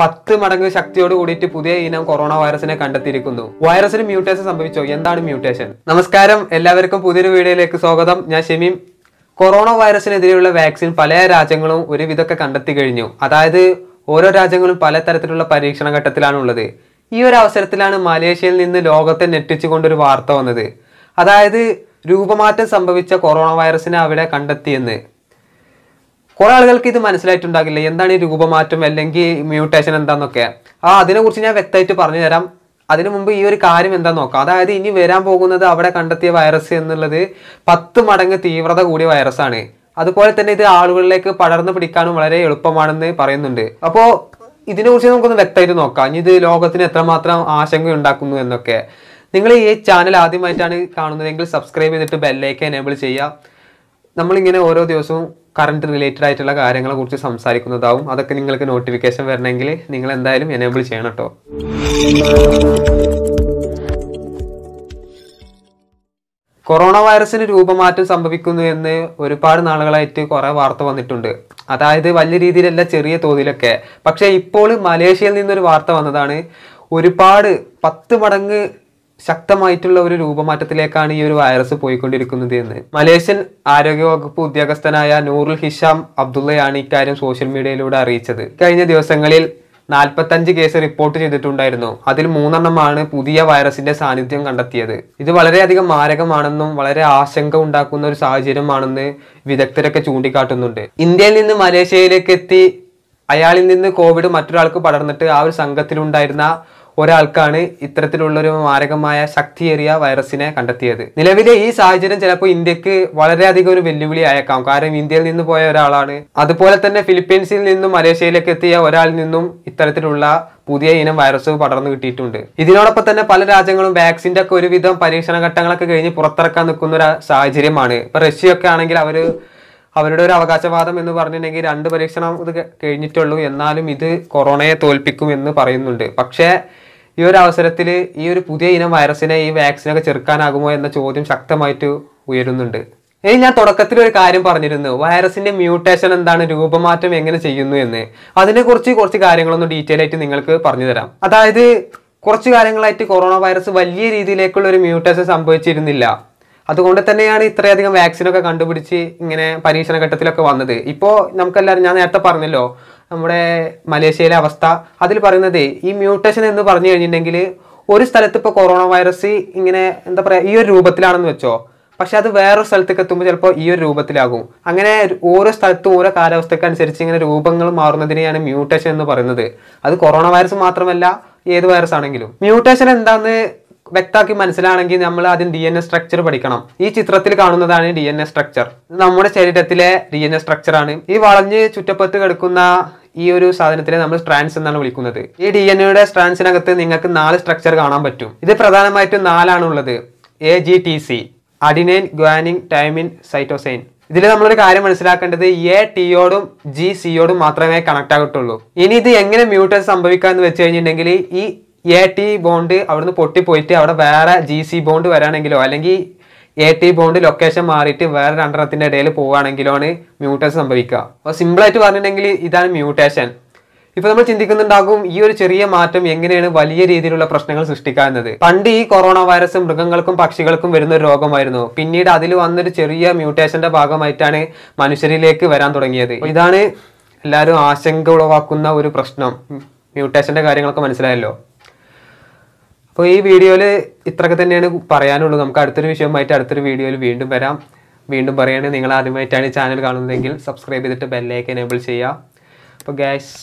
പത്ത് മടങ്ങ് ശക്തിയോട് കൂടിയിട്ട് പുതിയ ഇനം കൊറോണ വൈറസിനെ കണ്ടെത്തിയിരിക്കുന്നു വൈറസിന് മ്യൂട്ടേഷൻ സംഭവിച്ചോ എന്താണ് മ്യൂട്ടേഷൻ നമസ്കാരം എല്ലാവർക്കും പുതിയൊരു വീഡിയോയിലേക്ക് സ്വാഗതം ഞാൻ ഷെമീം കൊറോണ വൈറസിനെതിരെയുള്ള വാക്സിൻ പല രാജ്യങ്ങളും ഒരുവിധമൊക്കെ കണ്ടെത്തി കഴിഞ്ഞു അതായത് ഓരോ രാജ്യങ്ങളും പല തരത്തിലുള്ള പരീക്ഷണ ഘട്ടത്തിലാണ് ഉള്ളത് ഈ ഒരു അവസരത്തിലാണ് മലേഷ്യയിൽ നിന്ന് ലോകത്തെ നെട്ടിച്ചുകൊണ്ടൊരു വാർത്ത വന്നത് അതായത് രൂപമാറ്റം സംഭവിച്ച കൊറോണ വൈറസിനെ അവിടെ കണ്ടെത്തിയെന്ന് കുറെ ആളുകൾക്ക് ഇത് മനസ്സിലായിട്ടുണ്ടാകില്ല എന്താണ് ഈ രൂപമാറ്റം അല്ലെങ്കിൽ മ്യൂട്ടേഷൻ എന്താണെന്നൊക്കെ ആ അതിനെക്കുറിച്ച് ഞാൻ വ്യക്തമായിട്ട് പറഞ്ഞു തരാം അതിനു മുമ്പ് ഈ ഒരു കാര്യം എന്താ നോക്കാം അതായത് ഇനി വരാൻ പോകുന്നത് അവിടെ കണ്ടെത്തിയ വൈറസ് എന്നുള്ളത് പത്ത് മടങ്ങ് തീവ്രത കൂടിയ വൈറസാണ് അതുപോലെ തന്നെ ഇത് ആളുകളിലേക്ക് പടർന്നു പിടിക്കാനും വളരെ എളുപ്പമാണെന്ന് പറയുന്നുണ്ട് അപ്പോൾ ഇതിനെക്കുറിച്ച് നമുക്കൊന്ന് വ്യക്തമായിട്ട് നോക്കാം ഇനി ഇത് ലോകത്തിന് എത്രമാത്രം ആശങ്ക ഉണ്ടാക്കുന്നു എന്നൊക്കെ നിങ്ങൾ ഈ ചാനൽ ആദ്യമായിട്ടാണ് കാണുന്നതെങ്കിൽ സബ്സ്ക്രൈബ് ചെയ്തിട്ട് ബെല്ലേക്ക് എനേബിൾ ചെയ്യുക നമ്മളിങ്ങനെ ഓരോ ദിവസവും കറണ്ട് റിലേറ്റഡ് ആയിട്ടുള്ള കാര്യങ്ങളെ കുറിച്ച് സംസാരിക്കുന്നതാവും അതൊക്കെ നിങ്ങൾക്ക് നോട്ടിഫിക്കേഷൻ വരണമെങ്കിൽ നിങ്ങൾ എന്തായാലും എനേബിൾ ചെയ്യണം കേട്ടോ കൊറോണ വൈറസിന് രൂപമാറ്റം സംഭവിക്കുന്നു എന്ന് ഒരുപാട് നാളുകളായിട്ട് കുറേ വാർത്ത വന്നിട്ടുണ്ട് അതായത് വലിയ രീതിയിലല്ല ചെറിയ തോതിലൊക്കെ പക്ഷേ ഇപ്പോൾ മലേഷ്യയിൽ നിന്നൊരു വാർത്ത വന്നതാണ് ഒരുപാട് പത്ത് മടങ്ങ് ശക്തമായിട്ടുള്ള ഒരു രൂപമാറ്റത്തിലേക്കാണ് ഈ ഒരു വൈറസ് പോയിക്കൊണ്ടിരിക്കുന്നത് എന്ന് മലേഷ്യൻ ആരോഗ്യവകുപ്പ് ഉദ്യോഗസ്ഥനായ നൂറുൽ ഹിഷാം അബ്ദുള്ളയാണ് ഇക്കാര്യം സോഷ്യൽ മീഡിയയിലൂടെ അറിയിച്ചത് കഴിഞ്ഞ ദിവസങ്ങളിൽ നാൽപ്പത്തഞ്ച് കേസ് റിപ്പോർട്ട് ചെയ്തിട്ടുണ്ടായിരുന്നു അതിൽ മൂന്നെണ്ണമാണ് പുതിയ വൈറസിന്റെ സാന്നിധ്യം കണ്ടെത്തിയത് ഇത് വളരെയധികം മാരകമാണെന്നും വളരെ ആശങ്ക ഉണ്ടാക്കുന്ന ഒരു സാഹചര്യമാണെന്ന് വിദഗ്ധരൊക്കെ ചൂണ്ടിക്കാട്ടുന്നുണ്ട് ഇന്ത്യയിൽ നിന്ന് മലേഷ്യയിലേക്ക് എത്തി അയാളിൽ നിന്ന് കോവിഡ് മറ്റൊരാൾക്ക് പടർന്നിട്ട് ആ ഒരു സംഘത്തിലുണ്ടായിരുന്ന ഒരാൾക്കാണ് ഇത്തരത്തിലുള്ളൊരു മാരകമായ ശക്തിയേറിയ വൈറസിനെ കണ്ടെത്തിയത് നിലവിലെ ഈ സാഹചര്യം ചിലപ്പോൾ ഇന്ത്യക്ക് വളരെയധികം ഒരു വെല്ലുവിളി അയക്കാം കാരണം ഇന്ത്യയിൽ നിന്ന് പോയ ഒരാളാണ് അതുപോലെ തന്നെ ഫിലിപ്പീൻസിൽ നിന്നും മലേഷ്യയിലേക്ക് എത്തിയ ഒരാളിൽ നിന്നും ഇത്തരത്തിലുള്ള പുതിയ ഇനം വൈറസ് പടർന്നു കിട്ടിയിട്ടുണ്ട് ഇതിനോടൊപ്പം തന്നെ പല രാജ്യങ്ങളും വാക്സിന്റെ ഒക്കെ ഒരുവിധം പരീക്ഷണ ഘട്ടങ്ങളൊക്കെ കഴിഞ്ഞ് പുറത്തിറക്കാൻ നിൽക്കുന്ന ഒരു സാഹചര്യമാണ് ഇപ്പൊ റഷ്യയൊക്കെ ആണെങ്കിൽ അവര് അവരുടെ ഒരു അവകാശവാദം എന്ന് പറഞ്ഞിട്ടുണ്ടെങ്കിൽ രണ്ട് പരീക്ഷണം ഇത് കഴിഞ്ഞിട്ടുള്ളൂ എന്നാലും ഇത് കൊറോണയെ തോൽപ്പിക്കും എന്ന് പറയുന്നുണ്ട് പക്ഷേ ഈ ഒരു അവസരത്തിൽ ഈ ഒരു പുതിയ ഇനം വൈറസിനെ ഈ വാക്സിനൊക്കെ ചെറുക്കാനാകുമോ എന്ന ചോദ്യം ശക്തമായിട്ട് ഉയരുന്നുണ്ട് ഇനി ഞാൻ തുടക്കത്തിൽ ഒരു കാര്യം പറഞ്ഞിരുന്നു വൈറസിന്റെ മ്യൂട്ടേഷൻ എന്താണ് രൂപമാറ്റം എങ്ങനെ ചെയ്യുന്നു എന്ന് അതിനെക്കുറിച്ച് കുറച്ച് കാര്യങ്ങളൊന്ന് ഡീറ്റെയിൽ ആയിട്ട് നിങ്ങൾക്ക് പറഞ്ഞു തരാം അതായത് കുറച്ച് കാലങ്ങളായിട്ട് കൊറോണ വൈറസ് വലിയ രീതിയിലേക്കുള്ള ഒരു മ്യൂട്ടേഷൻ സംഭവിച്ചിരുന്നില്ല അതുകൊണ്ട് തന്നെയാണ് ഇത്രയധികം വാക്സിനൊക്കെ കണ്ടുപിടിച്ച് ഇങ്ങനെ പരീക്ഷണ ഘട്ടത്തിലൊക്കെ വന്നത് ഇപ്പോൾ നമുക്കെല്ലാവരും ഞാൻ നേരത്തെ പറഞ്ഞല്ലോ നമ്മുടെ മലേഷ്യയിലെ അവസ്ഥ അതിൽ പറയുന്നത് ഈ മ്യൂട്ടേഷൻ എന്ന് പറഞ്ഞു കഴിഞ്ഞിട്ടുണ്ടെങ്കിൽ ഒരു സ്ഥലത്ത് ഇപ്പോൾ കൊറോണ വൈറസ് ഇങ്ങനെ എന്താ പറയുക ഈ ഒരു രൂപത്തിലാണെന്ന് വെച്ചോ പക്ഷെ അത് വേറൊരു സ്ഥലത്തേക്ക് എത്തുമ്പോൾ ചിലപ്പോൾ ഈ ഒരു രൂപത്തിലാകും അങ്ങനെ ഓരോ സ്ഥലത്തും ഓരോ കാലാവസ്ഥയ്ക്ക് അനുസരിച്ച് ഇങ്ങനെ രൂപങ്ങൾ മാറുന്നതിനെയാണ് മ്യൂട്ടേഷൻ എന്ന് പറയുന്നത് അത് കൊറോണ വൈറസ് മാത്രമല്ല ഏത് വൈറസ് ആണെങ്കിലും മ്യൂട്ടേഷൻ എന്താണെന്ന് വ്യക്തമാക്കി മനസ്സിലാണെങ്കിൽ നമ്മൾ ആദ്യം ഡി എൻ എ സ്ട്രക്ചർ പഠിക്കണം ഈ ചിത്രത്തിൽ കാണുന്നതാണ് ഡി എൻ എ സ്ട്രക്ചർ നമ്മുടെ ശരീരത്തിലെ ഡി എൻ എ ആണ് ഈ വളഞ്ഞ് ചുറ്റപ്പത്ത് കിടക്കുന്ന ഈ ഒരു സാധനത്തിനെ നമ്മൾ സ്ട്രാൻസ് എന്നാണ് വിളിക്കുന്നത് ഈ ഡി എൻ എയുടെ സ്ട്രാൻസിനകത്ത് നിങ്ങൾക്ക് നാല് സ്ട്രക്ചർ കാണാൻ പറ്റും ഇത് പ്രധാനമായിട്ടും നാലാണുള്ളത് A G T C adenine guanine thymine cytosine ഇതിൽ നമ്മളൊരു കാര്യം മനസ്സിലാക്കേണ്ടത് എ ടിയോടും ജി സിയോടും മാത്രമേ കണക്ട് ആകട്ടുള്ളൂ ഇനി ഇത് എങ്ങനെ മ്യൂട്ടേഷൻ സംഭവിക്കാന്ന് വെച്ച് കഴിഞ്ഞിട്ടുണ്ടെങ്കിൽ ഈ എ ടി ബോണ്ട് അവിടുന്ന് പൊട്ടിപ്പോയിട്ട് അവിടെ വേറെ ജി സി ബോണ്ട് വരാണെങ്കിലോ അല്ലെങ്കിൽ എ ടി ബോണ്ട് ലൊക്കേഷൻ മാറിയിട്ട് വേറെ രണ്ടെണ്ണത്തിൻ്റെ ഇടയിൽ പോവുകയാണെങ്കിലോ ആണ് മ്യൂട്ടേഷൻ സംഭവിക്കുക അപ്പോൾ സിമ്പിളായിട്ട് പറഞ്ഞിട്ടുണ്ടെങ്കിൽ ഇതാണ് മ്യൂട്ടേഷൻ ഇപ്പോൾ നമ്മൾ ചിന്തിക്കുന്നുണ്ടാകും ഈ ഒരു ചെറിയ മാറ്റം എങ്ങനെയാണ് വലിയ രീതിയിലുള്ള പ്രശ്നങ്ങൾ സൃഷ്ടിക്കാവുന്നത് പണ്ട് ഈ കൊറോണ വൈറസ് മൃഗങ്ങൾക്കും പക്ഷികൾക്കും വരുന്ന ഒരു രോഗമായിരുന്നു പിന്നീട് അതിൽ വന്നൊരു ചെറിയ മ്യൂട്ടേഷന്റെ ഭാഗമായിട്ടാണ് മനുഷ്യരിലേക്ക് വരാൻ തുടങ്ങിയത് ഇതാണ് എല്ലാവരും ആശങ്ക ഉളവാക്കുന്ന ഒരു പ്രശ്നം മ്യൂട്ടേഷന്റെ കാര്യങ്ങളൊക്കെ മനസ്സിലായല്ലോ അപ്പോൾ ഈ വീഡിയോയിൽ ഇത്രയൊക്കെ തന്നെയാണ് പറയാനുള്ളൂ നമുക്ക് അടുത്തൊരു വിഷയമായിട്ട് അടുത്തൊരു വീഡിയോയിൽ വീണ്ടും വരാം വീണ്ടും പറയുകയാണെങ്കിൽ നിങ്ങൾ ആദ്യമായിട്ടാണ് ചാനൽ കാണുന്നതെങ്കിൽ സബ്സ്ക്രൈബ് ചെയ്തിട്ട് ബെല്ലേക്ക് എനേബിൾ ചെയ്യുക അപ്പോൾ ഗ്യാസ്